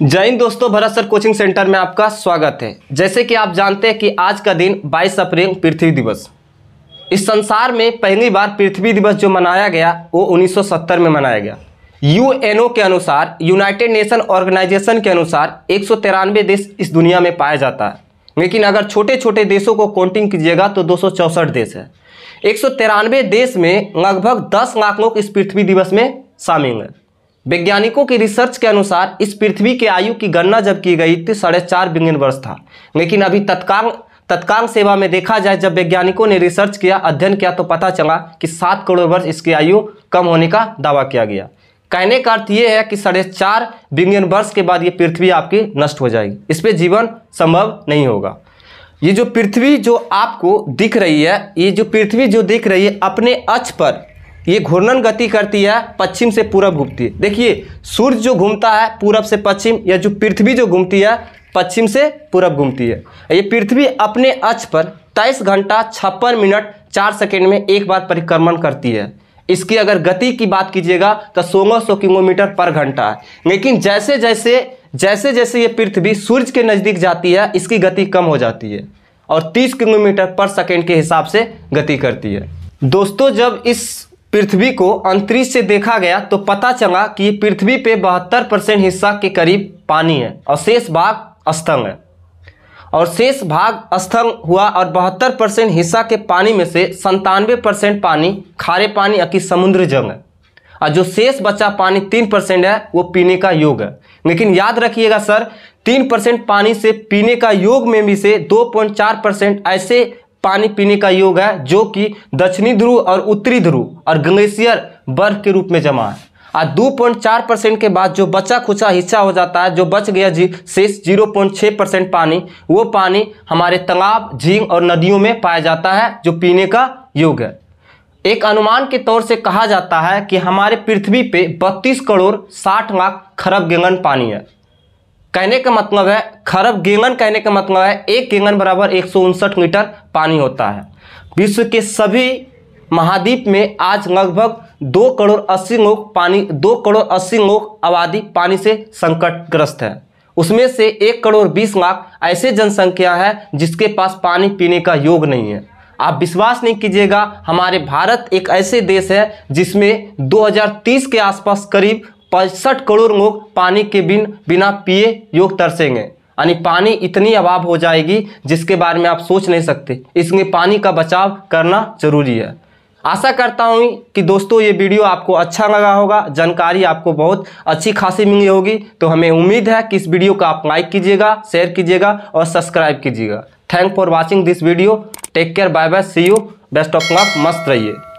जय हिंद दोस्तों Bharat sir coaching centre में आपका स्वागत है जैसे कि आप जानते हैं कि आज का दिन 22 अप्रैल पृथ्वी दिवस इस संसार में पहली बार पृथ्वी दिवस जो मनाया गया वो 1970 में मनाया गया यूएनओ के अनुसार यूनाइटेड नेशन ऑर्गेनाइजेशन के अनुसार एक देश इस दुनिया में पाया जाता है लेकिन अगर छोटे छोटे देशों को काउंटिंग कीजिएगा तो दो देश है एक देश में लगभग दस लाख लोग इस पृथ्वी दिवस में शामिल हैं वैज्ञानिकों की रिसर्च के अनुसार इस पृथ्वी के आयु की गणना जब की गई तो साढ़े चार बिलियन वर्ष था लेकिन अभी तत्काल तत्काल सेवा में देखा जाए जब वैज्ञानिकों ने रिसर्च किया अध्ययन किया तो पता चला कि सात करोड़ वर्ष इसकी आयु कम होने का दावा किया गया कहने का अर्थ ये है कि साढ़े चार बिलियन वर्ष के बाद ये पृथ्वी आपकी नष्ट हो जाएगी इस पर जीवन संभव नहीं होगा ये जो पृथ्वी जो आपको दिख रही है ये जो पृथ्वी जो दिख रही है अपने अक्ष पर ये घूर्णन गति करती है पश्चिम से पूरब घूमती है देखिए सूर्य जो घूमता है पूरब से पश्चिम या जो पृथ्वी जो घूमती है पश्चिम से पूरब घूमती है ये पृथ्वी अपने अक्ष पर तेईस घंटा छप्पन मिनट चार सेकेंड में एक बार परिक्रमण करती है इसकी अगर गति की बात कीजिएगा तो सोलह सौ किलोमीटर पर घंटा है लेकिन जैसे जैसे जैसे जैसे ये पृथ्वी सूर्य के नज़दीक जाती है इसकी गति कम हो जाती है और 30 किलोमीटर पर सेकेंड के हिसाब से गति करती है दोस्तों जब इस पृथ्वी को अंतरिक्ष से देखा गया तो पता चला कि पृथ्वी पे बहत्तर परसेंट हिस्सा के करीब पानी है और शेष भाग स्थंग है और शेष भाग स्थंग हुआ और बहत्तर परसेंट हिस्सा के पानी में से संतानवे परसेंट पानी खारे पानी या कि समुद्र जंग है और जो शेष बचा पानी तीन परसेंट है वो पीने का योग है लेकिन याद रखिएगा सर तीन परसेंट पानी से पीने का योग में भी से दो पॉइंट चार परसेंट ऐसे पानी पीने का योग है जो कि दक्षिणी ध्रुव और उत्तरी ध्रुव और ग्लेशियर बर्फ के रूप में जमा है और दो पॉइंट चार परसेंट के बाद जो बचा खुचा हिस्सा हो जाता है जो बच गया जी शेष जीरो पॉइंट छः परसेंट पानी वो पानी हमारे तालाब झींग और नदियों में पाया जाता है जो पीने का योग है एक अनुमान के तौर से कहा जाता है कि हमारे पृथ्वी पे बत्तीस करोड़ साठ लाख खरब गंगन पानी है कहने का मतलब है खरब गेंगन कहने का मतलब है एक गेंगन बराबर एक मीटर पानी होता है विश्व के सभी महाद्वीप में आज लगभग दो करोड़ अस्सी लोग पानी दो करोड़ अस्सी लोग आबादी पानी से संकटग्रस्त है उसमें से एक करोड़ बीस लाख ऐसे जनसंख्या है जिसके पास पानी पीने का योग नहीं है आप विश्वास नहीं कीजिएगा हमारे भारत एक ऐसे देश है जिसमें 2030 के आसपास करीब पैंसठ करोड़ लोग पानी के बिन बिना पिए योग तरसेंगे यानी पानी इतनी अभाव हो जाएगी जिसके बारे में आप सोच नहीं सकते इसलिए पानी का बचाव करना जरूरी है आशा करता हूँ कि दोस्तों ये वीडियो आपको अच्छा लगा होगा जानकारी आपको बहुत अच्छी खासी मिली होगी तो हमें उम्मीद है कि इस वीडियो को आप लाइक कीजिएगा शेयर कीजिएगा और सब्सक्राइब कीजिएगा thank for watching this video take care bye bye see you best of luck मस्त रहिए